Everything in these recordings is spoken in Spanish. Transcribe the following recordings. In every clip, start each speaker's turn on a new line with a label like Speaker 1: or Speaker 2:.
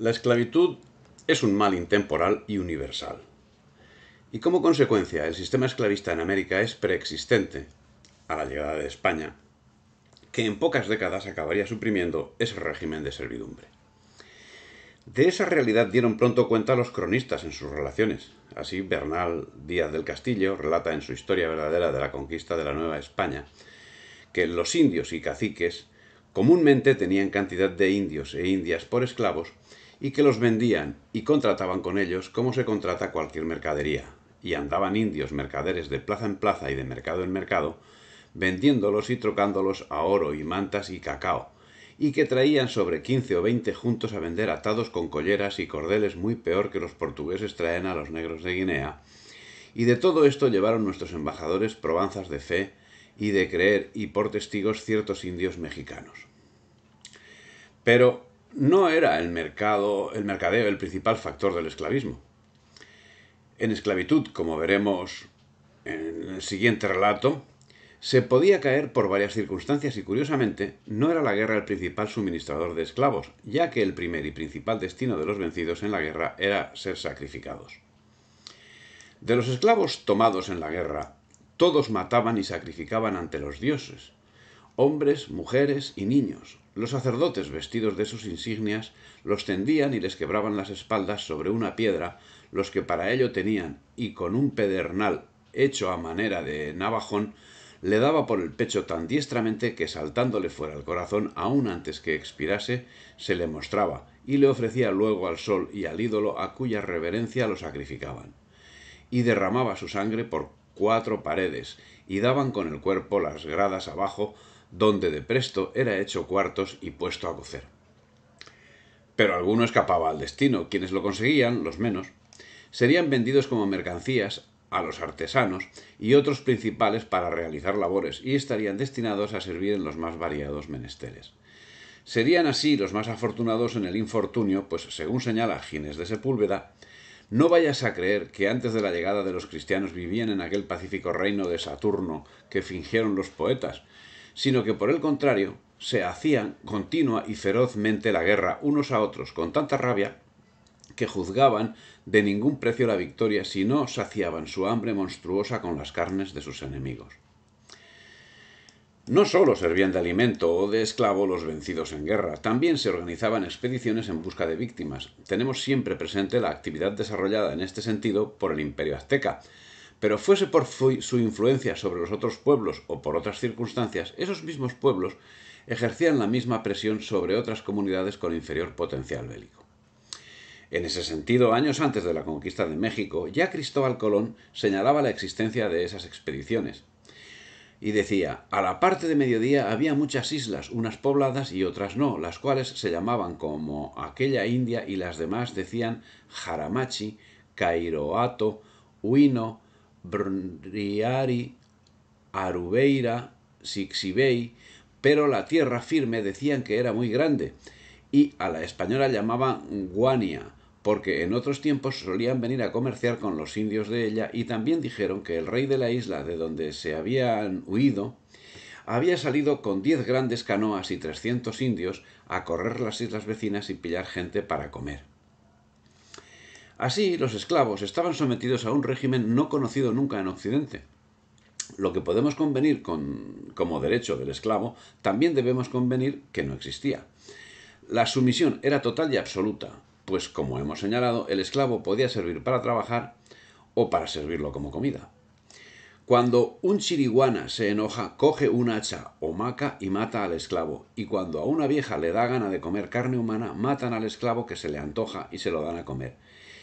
Speaker 1: La esclavitud es un mal intemporal y universal. Y como consecuencia, el sistema esclavista en América es preexistente a la llegada de España, que en pocas décadas acabaría suprimiendo ese régimen de servidumbre. De esa realidad dieron pronto cuenta los cronistas en sus relaciones. Así Bernal Díaz del Castillo relata en su historia verdadera de la conquista de la Nueva España que los indios y caciques comúnmente tenían cantidad de indios e indias por esclavos y que los vendían y contrataban con ellos como se contrata cualquier mercadería, y andaban indios mercaderes de plaza en plaza y de mercado en mercado, vendiéndolos y trocándolos a oro y mantas y cacao, y que traían sobre quince o veinte juntos a vender atados con colleras y cordeles muy peor que los portugueses traen a los negros de Guinea, y de todo esto llevaron nuestros embajadores probanzas de fe y de creer y por testigos ciertos indios mexicanos. Pero no era el mercado, el mercadeo el principal factor del esclavismo. En esclavitud, como veremos en el siguiente relato, se podía caer por varias circunstancias y curiosamente no era la guerra el principal suministrador de esclavos, ya que el primer y principal destino de los vencidos en la guerra era ser sacrificados. De los esclavos tomados en la guerra, todos mataban y sacrificaban ante los dioses, hombres, mujeres y niños. Los sacerdotes, vestidos de sus insignias, los tendían y les quebraban las espaldas sobre una piedra, los que para ello tenían, y con un pedernal hecho a manera de navajón, le daba por el pecho tan diestramente que saltándole fuera el corazón, ...aún antes que expirase, se le mostraba, y le ofrecía luego al sol y al ídolo a cuya reverencia lo sacrificaban. Y derramaba su sangre por cuatro paredes, y daban con el cuerpo las gradas abajo donde de presto era hecho cuartos y puesto a cocer. Pero alguno escapaba al destino, quienes lo conseguían, los menos, serían vendidos como mercancías a los artesanos y otros principales para realizar labores y estarían destinados a servir en los más variados menesteres. Serían así los más afortunados en el infortunio, pues según señala Gines de Sepúlveda, no vayas a creer que antes de la llegada de los cristianos vivían en aquel pacífico reino de Saturno que fingieron los poetas, sino que por el contrario se hacían continua y ferozmente la guerra unos a otros con tanta rabia que juzgaban de ningún precio la victoria si no saciaban su hambre monstruosa con las carnes de sus enemigos. No solo servían de alimento o de esclavo los vencidos en guerra, también se organizaban expediciones en busca de víctimas. Tenemos siempre presente la actividad desarrollada en este sentido por el imperio azteca, pero fuese por su influencia sobre los otros pueblos o por otras circunstancias, esos mismos pueblos ejercían la misma presión sobre otras comunidades con inferior potencial bélico. En ese sentido, años antes de la conquista de México, ya Cristóbal Colón señalaba la existencia de esas expediciones. Y decía, a la parte de mediodía había muchas islas, unas pobladas y otras no, las cuales se llamaban como aquella India y las demás decían Jaramachi, Cairoato, Huino». Briari, Arubeira, Sixibei, pero la tierra firme decían que era muy grande y a la española llamaban Guania, porque en otros tiempos solían venir a comerciar con los indios de ella y también dijeron que el rey de la isla de donde se habían huido había salido con diez grandes canoas y trescientos indios a correr las islas vecinas y pillar gente para comer. Así, los esclavos estaban sometidos a un régimen no conocido nunca en Occidente. Lo que podemos convenir como derecho del esclavo, también debemos convenir que no existía. La sumisión era total y absoluta, pues como hemos señalado, el esclavo podía servir para trabajar o para servirlo como comida. Cuando un chiriguana se enoja, coge un hacha o maca y mata al esclavo, y cuando a una vieja le da gana de comer carne humana, matan al esclavo que se le antoja y se lo dan a comer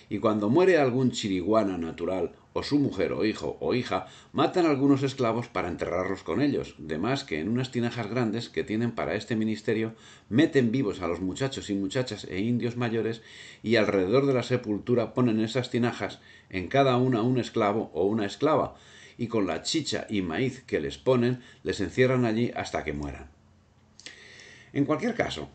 Speaker 1: y cuando muere algún chiriguana natural, o su mujer o hijo o hija, matan algunos esclavos para enterrarlos con ellos, de más que en unas tinajas grandes que tienen para este ministerio, meten vivos a los muchachos y muchachas e indios mayores, y alrededor de la sepultura ponen esas tinajas, en cada una un esclavo o una esclava, y con la chicha y maíz que les ponen, les encierran allí hasta que mueran. En cualquier caso,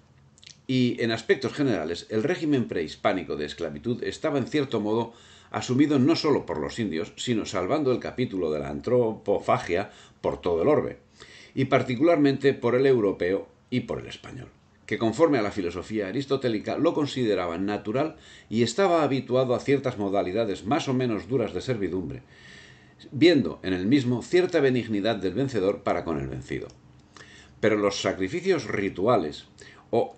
Speaker 1: y, en aspectos generales, el régimen prehispánico de esclavitud estaba en cierto modo asumido no solo por los indios, sino salvando el capítulo de la antropofagia por todo el orbe, y particularmente por el europeo y por el español, que conforme a la filosofía aristotélica lo consideraban natural y estaba habituado a ciertas modalidades más o menos duras de servidumbre, viendo en el mismo cierta benignidad del vencedor para con el vencido. Pero los sacrificios rituales o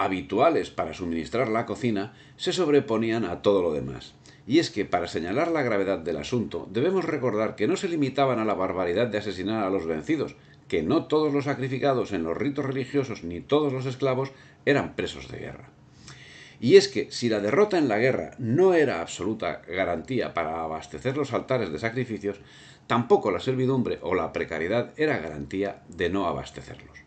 Speaker 1: habituales para suministrar la cocina se sobreponían a todo lo demás. Y es que, para señalar la gravedad del asunto, debemos recordar que no se limitaban a la barbaridad de asesinar a los vencidos, que no todos los sacrificados en los ritos religiosos ni todos los esclavos eran presos de guerra. Y es que si la derrota en la guerra no era absoluta garantía para abastecer los altares de sacrificios, tampoco la servidumbre o la precariedad era garantía de no abastecerlos.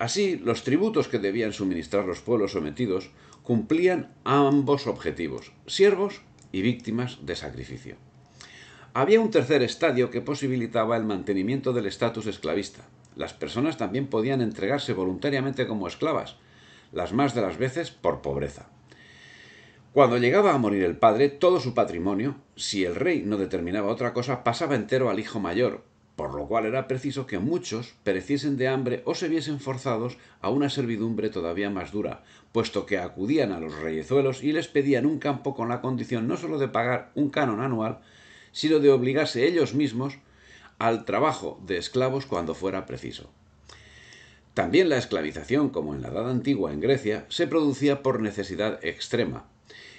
Speaker 1: Así, los tributos que debían suministrar los pueblos sometidos cumplían ambos objetivos, siervos y víctimas de sacrificio. Había un tercer estadio que posibilitaba el mantenimiento del estatus esclavista. Las personas también podían entregarse voluntariamente como esclavas, las más de las veces por pobreza. Cuando llegaba a morir el padre, todo su patrimonio, si el rey no determinaba otra cosa, pasaba entero al hijo mayor, por lo cual era preciso que muchos pereciesen de hambre o se viesen forzados a una servidumbre todavía más dura, puesto que acudían a los reyezuelos y les pedían un campo con la condición no sólo de pagar un canon anual, sino de obligarse ellos mismos al trabajo de esclavos cuando fuera preciso. También la esclavización, como en la Edad Antigua en Grecia, se producía por necesidad extrema.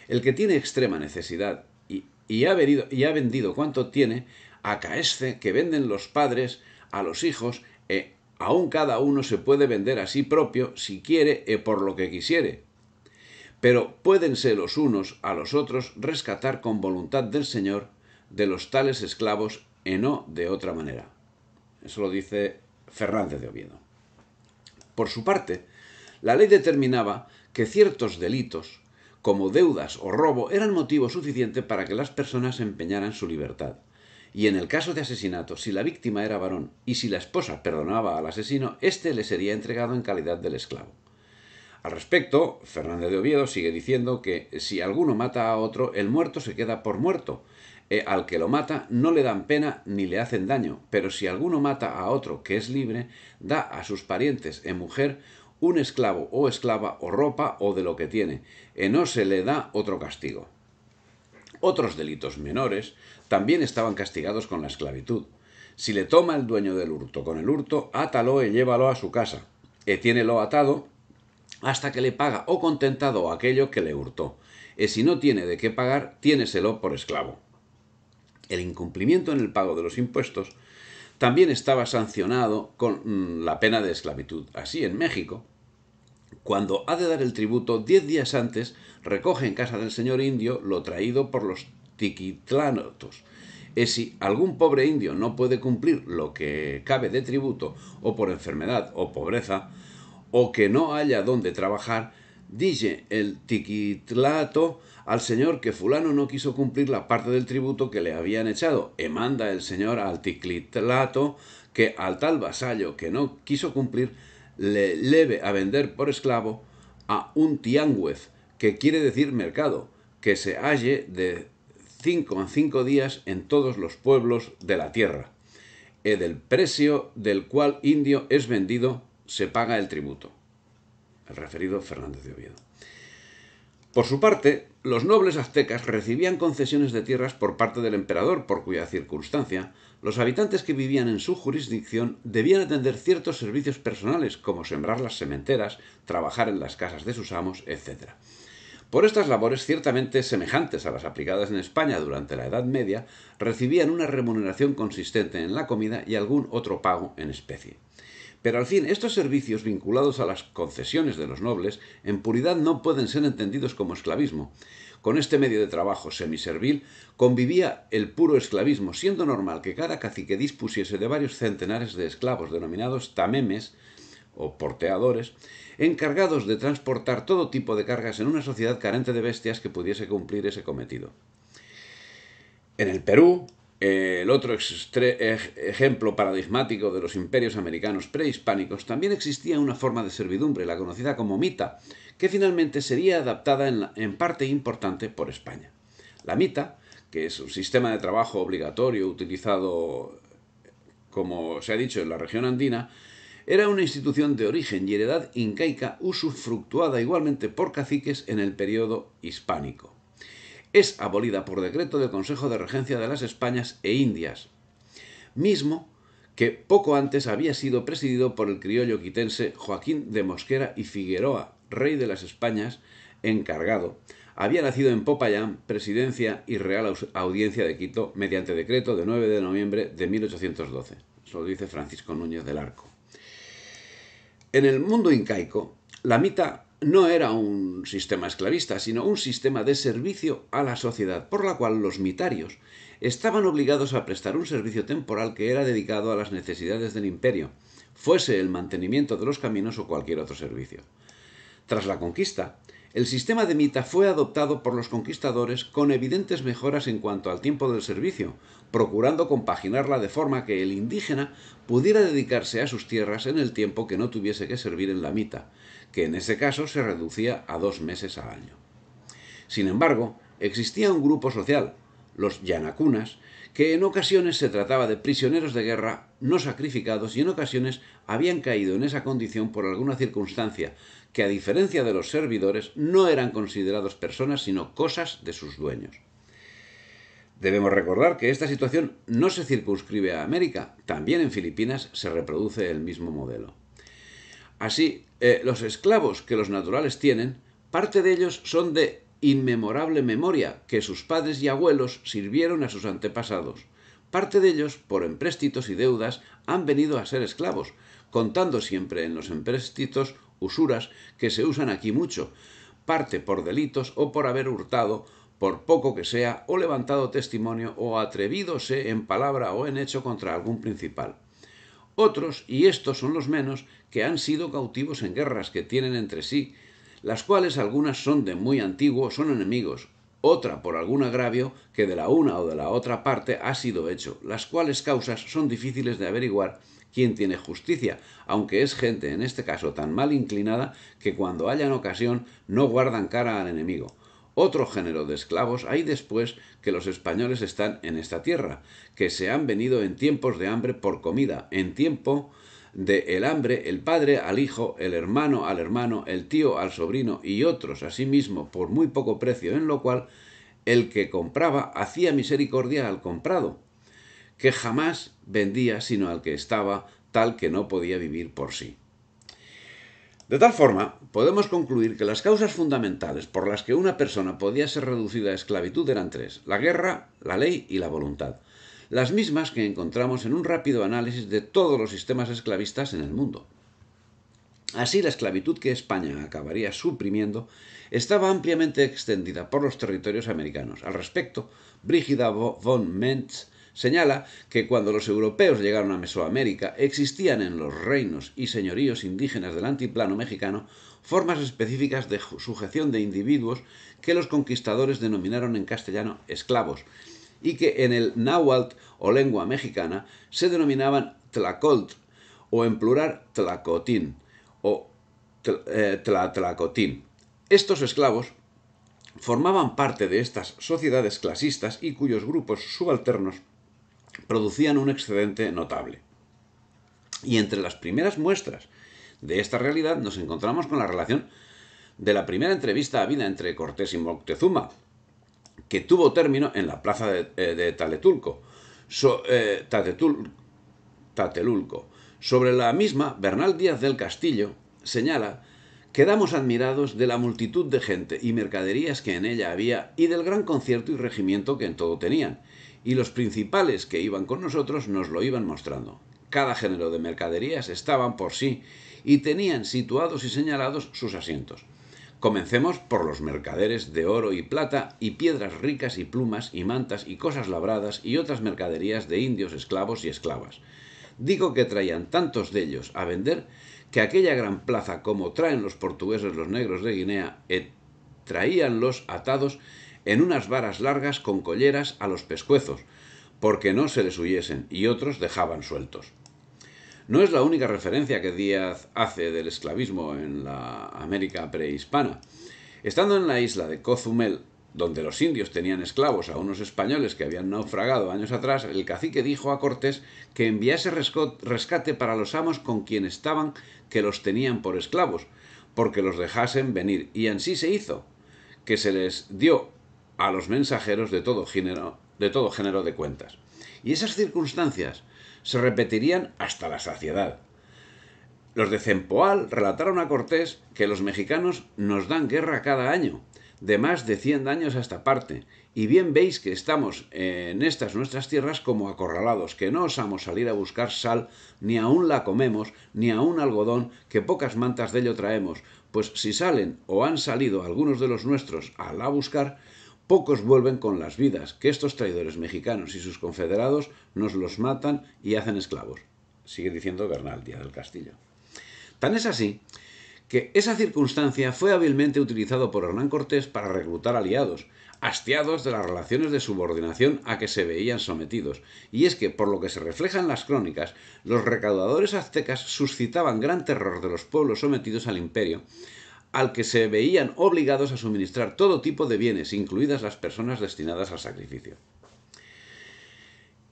Speaker 1: El que tiene extrema necesidad y, ha, y ha vendido cuanto tiene, acaesce que venden los padres a los hijos, e aún cada uno se puede vender a sí propio, si quiere, e por lo que quisiere. Pero ser los unos a los otros rescatar con voluntad del Señor de los tales esclavos, e no de otra manera. Eso lo dice Fernández de Oviedo. Por su parte, la ley determinaba que ciertos delitos, como deudas o robo, eran motivo suficiente para que las personas empeñaran su libertad. Y en el caso de asesinato, si la víctima era varón y si la esposa perdonaba al asesino, éste le sería entregado en calidad del esclavo. Al respecto, Fernández de Oviedo sigue diciendo que si alguno mata a otro, el muerto se queda por muerto. E al que lo mata no le dan pena ni le hacen daño, pero si alguno mata a otro que es libre, da a sus parientes en mujer un esclavo o esclava o ropa o de lo que tiene, ...y e no se le da otro castigo. Otros delitos menores, también estaban castigados con la esclavitud. Si le toma el dueño del hurto con el hurto, átalo y llévalo a su casa, e tiénelo atado hasta que le paga o contentado aquello que le hurtó, Y si no tiene de qué pagar, tiéneselo por esclavo. El incumplimiento en el pago de los impuestos también estaba sancionado con mm, la pena de esclavitud. Así, en México, cuando ha de dar el tributo diez días antes, recoge en casa del señor indio lo traído por los tiquitlanotos. Es si algún pobre indio no puede cumplir lo que cabe de tributo, o por enfermedad o pobreza, o que no haya donde trabajar, dice el tiquitlato al señor que fulano no quiso cumplir la parte del tributo que le habían echado, e manda el señor al tiquitlato que al tal vasallo que no quiso cumplir le leve a vender por esclavo a un tiangüez, que quiere decir mercado, que se halle de cinco en cinco días en todos los pueblos de la tierra. Y del precio del cual indio es vendido se paga el tributo. El referido Fernández de Oviedo. Por su parte, los nobles aztecas recibían concesiones de tierras por parte del emperador, por cuya circunstancia los habitantes que vivían en su jurisdicción debían atender ciertos servicios personales, como sembrar las sementeras, trabajar en las casas de sus amos, etc. Por estas labores ciertamente semejantes a las aplicadas en España durante la Edad Media, recibían una remuneración consistente en la comida y algún otro pago en especie. Pero al fin, estos servicios vinculados a las concesiones de los nobles en puridad no pueden ser entendidos como esclavismo. Con este medio de trabajo semiservil convivía el puro esclavismo, siendo normal que cada cacique dispusiese de varios centenares de esclavos denominados tamemes o porteadores, encargados de transportar todo tipo de cargas en una sociedad carente de bestias que pudiese cumplir ese cometido. En el Perú, el otro ejemplo paradigmático de los imperios americanos prehispánicos, también existía una forma de servidumbre, la conocida como mita, que finalmente sería adaptada en, parte importante por España. La mita, que es un sistema de trabajo obligatorio utilizado, como se ha dicho, en la región andina, era una institución de origen y heredad incaica usufructuada igualmente por caciques en el periodo hispánico. Es abolida por decreto del Consejo de Regencia de las Españas e Indias, mismo que poco antes había sido presidido por el criollo quitense Joaquín de Mosquera y Figueroa, rey de las Españas, encargado, había nacido en Popayán, Presidencia y Real Audiencia de Quito, mediante decreto de 9 de noviembre de 1812. Eso lo dice Francisco Núñez del Arco. En el mundo incaico, la mita no era un sistema esclavista, sino un sistema de servicio a la sociedad, por la cual los mitarios estaban obligados a prestar un servicio temporal que era dedicado a las necesidades del imperio, fuese el mantenimiento de los caminos o cualquier otro servicio. Tras la conquista, el sistema de mita fue adoptado por los conquistadores con evidentes mejoras en cuanto al tiempo del servicio, procurando compaginarla de forma que el indígena pudiera dedicarse a sus tierras en el tiempo que no tuviese que servir en la mita, que en ese caso se reducía a dos meses al año. Sin embargo, existía un grupo social, los yanacunas, que en ocasiones se trataba de prisioneros de guerra no sacrificados y en ocasiones habían caído en esa condición por alguna circunstancia, que a diferencia de los servidores no eran considerados personas sino cosas de sus dueños. Debemos recordar que esta situación no se circunscribe a América, también en Filipinas se reproduce el mismo modelo. Así, eh, los esclavos que los naturales tienen, parte de ellos son de inmemorable memoria, que sus padres y abuelos sirvieron a sus antepasados. Parte de ellos, por empréstitos y deudas, han venido a ser esclavos, contando siempre en los empréstitos usuras que se usan aquí mucho, parte por delitos o por haber hurtado, por poco que sea, o levantado testimonio o atrevídose en palabra o en hecho contra algún principal. Otros, y estos son los menos, que han sido cautivos en guerras que tienen entre sí, las cuales algunas son de muy antiguo, son enemigos, otra por algún agravio que de la una o de la otra parte ha sido hecho, las cuales causas son difíciles de averiguar quién tiene justicia, aunque es gente en este caso tan mal inclinada que cuando hayan ocasión no guardan cara al enemigo. Otro género de esclavos hay después que los españoles están en esta tierra, que se han venido en tiempos de hambre por comida, en tiempo de el hambre, el padre al hijo, el hermano al hermano, el tío al sobrino y otros asimismo sí por muy poco precio, en lo cual el que compraba hacía misericordia al comprado, que jamás vendía sino al que estaba tal que no podía vivir por sí. De tal forma, podemos concluir que las causas fundamentales por las que una persona podía ser reducida a esclavitud eran tres, la guerra, la ley y la voluntad las mismas que encontramos en un rápido análisis de todos los sistemas esclavistas en el mundo. Así, la esclavitud que España acabaría suprimiendo estaba ampliamente extendida por los territorios americanos. Al respecto, Brígida von Mentz señala que cuando los europeos llegaron a Mesoamérica existían en los reinos y señoríos indígenas del antiplano mexicano formas específicas de sujeción de individuos que los conquistadores denominaron en castellano esclavos y que en el náhuatl o lengua mexicana se denominaban tlacolt o en plural tlacotín o eh, Estos esclavos formaban parte de estas sociedades clasistas y cuyos grupos subalternos producían un excedente notable. Y entre las primeras muestras de esta realidad nos encontramos con la relación de la primera entrevista habida entre Cortés y Moctezuma, que tuvo término en la plaza de, eh, de eh, Sobre la misma, Bernal Díaz del Castillo señala Quedamos admirados de la multitud de gente y mercaderías que en ella había y del gran concierto y regimiento que en todo tenían, y los principales que iban con nosotros nos lo iban mostrando. Cada género de mercaderías estaban por sí y tenían situados y señalados sus asientos. Comencemos por los mercaderes de oro y plata, y piedras ricas y plumas, y mantas, y cosas labradas, y otras mercaderías de indios esclavos y esclavas. Digo que traían tantos de ellos a vender, que aquella gran plaza, como traen los portugueses los negros de Guinea, traían eh, traíanlos atados en unas varas largas con colleras a los pescuezos, porque no se les huyesen, y otros dejaban sueltos. No es la única referencia que Díaz hace del esclavismo en la América prehispana. Estando en la isla de Cozumel, donde los indios tenían esclavos a unos españoles que habían naufragado años atrás, el cacique dijo a Cortés que enviase rescate para los amos con quien estaban que los tenían por esclavos, porque los dejasen venir, y así se hizo, que se les dio a los mensajeros de todo género de, todo género de cuentas. Y esas circunstancias se repetirían hasta la saciedad. Los de Cempoal relataron a Cortés que los mexicanos nos dan guerra cada año, de más de 100 años a esta parte, y bien veis que estamos en estas nuestras tierras como acorralados, que no osamos salir a buscar sal, ni aún la comemos, ni aún algodón, que pocas mantas de ello traemos, pues si salen o han salido algunos de los nuestros a la buscar, Pocos vuelven con las vidas que estos traidores mexicanos y sus confederados nos los matan y hacen esclavos, sigue diciendo Bernal Díaz del Castillo. Tan es así que esa circunstancia fue hábilmente utilizado por Hernán Cortés para reclutar aliados, hastiados de las relaciones de subordinación a que se veían sometidos. Y es que, por lo que se refleja en las crónicas, los recaudadores aztecas suscitaban gran terror de los pueblos sometidos al imperio, al que se veían obligados a suministrar todo tipo de bienes, incluidas las personas destinadas al sacrificio.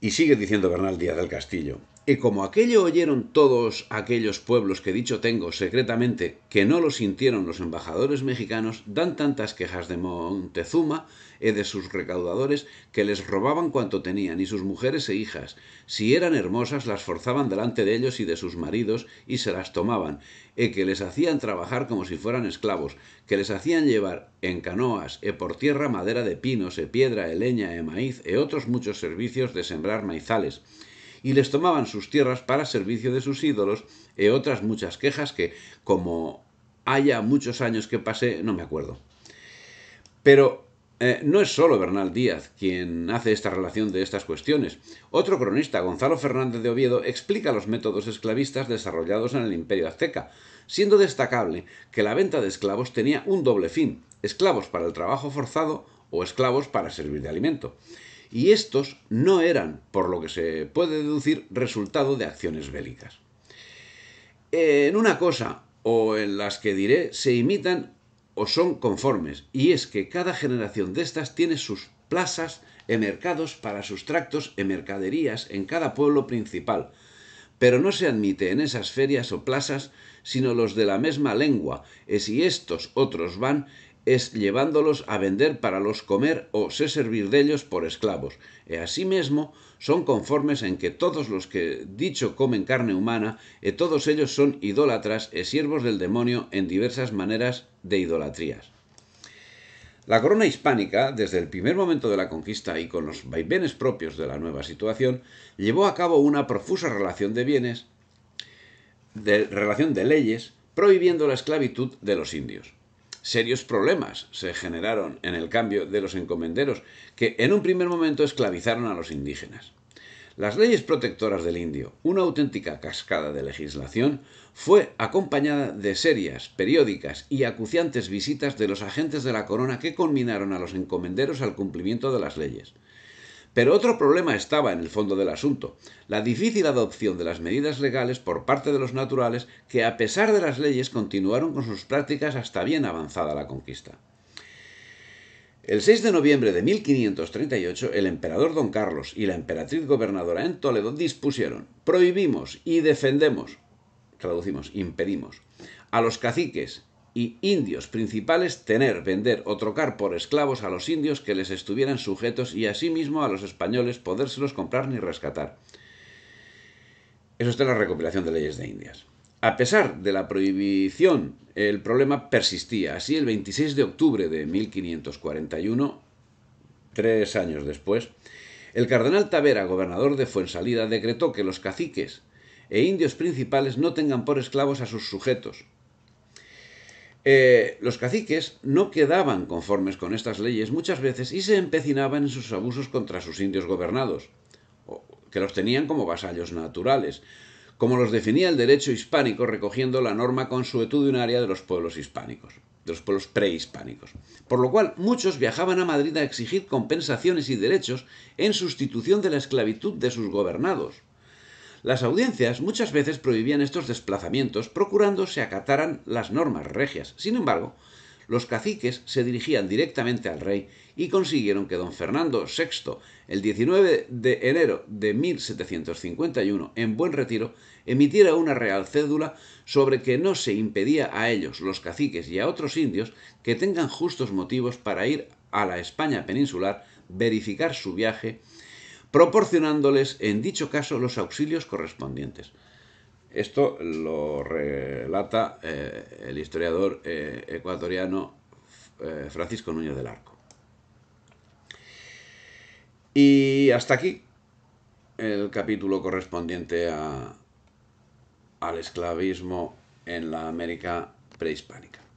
Speaker 1: Y sigue diciendo Bernal Díaz del Castillo, y como aquello oyeron todos aquellos pueblos que dicho tengo secretamente, que no lo sintieron los embajadores mexicanos, dan tantas quejas de Montezuma y de sus recaudadores que les robaban cuanto tenían y sus mujeres e hijas. Si eran hermosas, las forzaban delante de ellos y de sus maridos y se las tomaban, y que les hacían trabajar como si fueran esclavos, que les hacían llevar en canoas e por tierra madera de pinos e piedra e leña e maíz e otros muchos servicios de sembrar maizales y les tomaban sus tierras para servicio de sus ídolos y e otras muchas quejas que, como haya muchos años que pasé, no me acuerdo. Pero eh, no es solo Bernal Díaz quien hace esta relación de estas cuestiones. Otro cronista, Gonzalo Fernández de Oviedo, explica los métodos esclavistas desarrollados en el imperio azteca, siendo destacable que la venta de esclavos tenía un doble fin, esclavos para el trabajo forzado o esclavos para servir de alimento y estos no eran, por lo que se puede deducir, resultado de acciones bélicas. En una cosa o en las que diré se imitan o son conformes, y es que cada generación de estas tiene sus plazas e mercados para sus tractos e mercaderías en cada pueblo principal, pero no se admite en esas ferias o plazas sino los de la misma lengua, y si estos otros van, es llevándolos a vender para los comer o se servir de ellos por esclavos. E asimismo son conformes en que todos los que dicho comen carne humana, e todos ellos son idólatras e siervos del demonio en diversas maneras de idolatrías. La corona hispánica, desde el primer momento de la conquista y con los vaivenes propios de la nueva situación, llevó a cabo una profusa relación de bienes, de, relación de leyes, prohibiendo la esclavitud de los indios serios problemas se generaron en el cambio de los encomenderos, que en un primer momento esclavizaron a los indígenas. Las leyes protectoras del indio, una auténtica cascada de legislación, fue acompañada de serias, periódicas y acuciantes visitas de los agentes de la corona que conminaron a los encomenderos al cumplimiento de las leyes. Pero otro problema estaba en el fondo del asunto, la difícil adopción de las medidas legales por parte de los naturales que a pesar de las leyes continuaron con sus prácticas hasta bien avanzada la conquista. El 6 de noviembre de 1538, el emperador don Carlos y la emperatriz gobernadora en Toledo dispusieron, prohibimos y defendemos, traducimos, impedimos, a los caciques y indios principales tener, vender o trocar por esclavos a los indios que les estuvieran sujetos y asimismo a los españoles podérselos comprar ni rescatar. Eso está en la recopilación de leyes de Indias. A pesar de la prohibición, el problema persistía. Así, el 26 de octubre de 1541, tres años después, el cardenal Tavera, gobernador de Fuensalida, decretó que los caciques e indios principales no tengan por esclavos a sus sujetos, eh, los caciques no quedaban conformes con estas leyes muchas veces y se empecinaban en sus abusos contra sus indios gobernados, que los tenían como vasallos naturales, como los definía el derecho hispánico recogiendo la norma consuetudinaria de los pueblos hispánicos, de los pueblos prehispánicos. Por lo cual muchos viajaban a Madrid a exigir compensaciones y derechos en sustitución de la esclavitud de sus gobernados. Las audiencias muchas veces prohibían estos desplazamientos procurando se acataran las normas regias. Sin embargo, los caciques se dirigían directamente al rey y consiguieron que don Fernando VI, el 19 de enero de 1751, en Buen Retiro, emitiera una real cédula sobre que no se impedía a ellos, los caciques y a otros indios, que tengan justos motivos para ir a la España peninsular, verificar su viaje, proporcionándoles en dicho caso los auxilios correspondientes. Esto lo relata eh, el historiador eh, ecuatoriano eh, Francisco Núñez del Arco. Y hasta aquí el capítulo correspondiente a, al esclavismo en la América prehispánica.